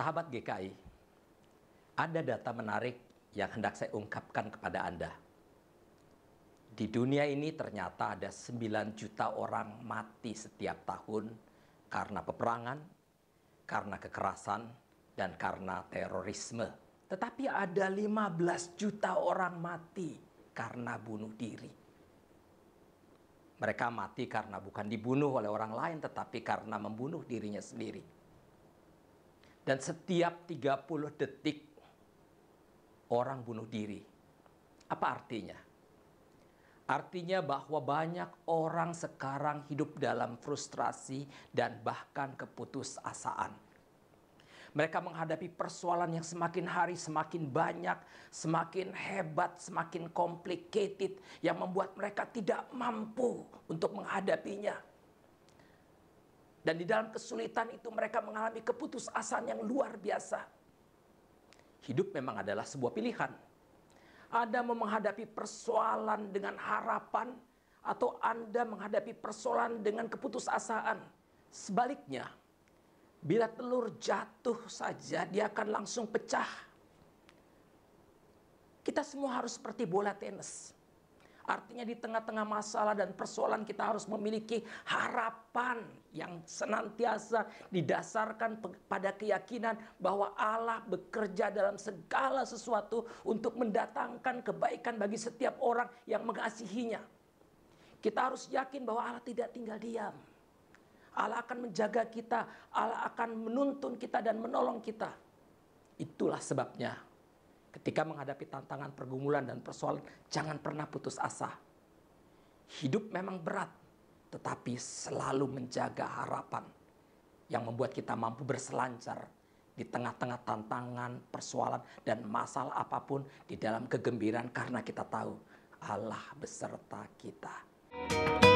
Sahabat GKI, ada data menarik yang hendak saya ungkapkan kepada Anda. Di dunia ini ternyata ada 9 juta orang mati setiap tahun karena peperangan, karena kekerasan, dan karena terorisme. Tetapi ada 15 juta orang mati karena bunuh diri. Mereka mati karena bukan dibunuh oleh orang lain, tetapi karena membunuh dirinya sendiri. Dan setiap 30 detik orang bunuh diri. Apa artinya? Artinya bahwa banyak orang sekarang hidup dalam frustrasi dan bahkan keputusasaan. Mereka menghadapi persoalan yang semakin hari semakin banyak, semakin hebat, semakin complicated yang membuat mereka tidak mampu untuk menghadapinya. Dan di dalam kesulitan itu mereka mengalami keputusasaan yang luar biasa. Hidup memang adalah sebuah pilihan. Anda mau menghadapi persoalan dengan harapan atau Anda menghadapi persoalan dengan keputusasaan. Sebaliknya, bila telur jatuh saja dia akan langsung pecah. Kita semua harus seperti bola tenis Artinya di tengah-tengah masalah dan persoalan kita harus memiliki harapan yang senantiasa didasarkan pada keyakinan bahwa Allah bekerja dalam segala sesuatu untuk mendatangkan kebaikan bagi setiap orang yang mengasihinya. Kita harus yakin bahwa Allah tidak tinggal diam. Allah akan menjaga kita, Allah akan menuntun kita dan menolong kita. Itulah sebabnya ketika menghadapi tantangan pergumulan dan persoalan, jangan pernah putus asa. Hidup memang berat, tetapi selalu menjaga harapan yang membuat kita mampu berselancar di tengah-tengah tantangan, persoalan, dan masalah apapun di dalam kegembiraan karena kita tahu Allah beserta kita. Thank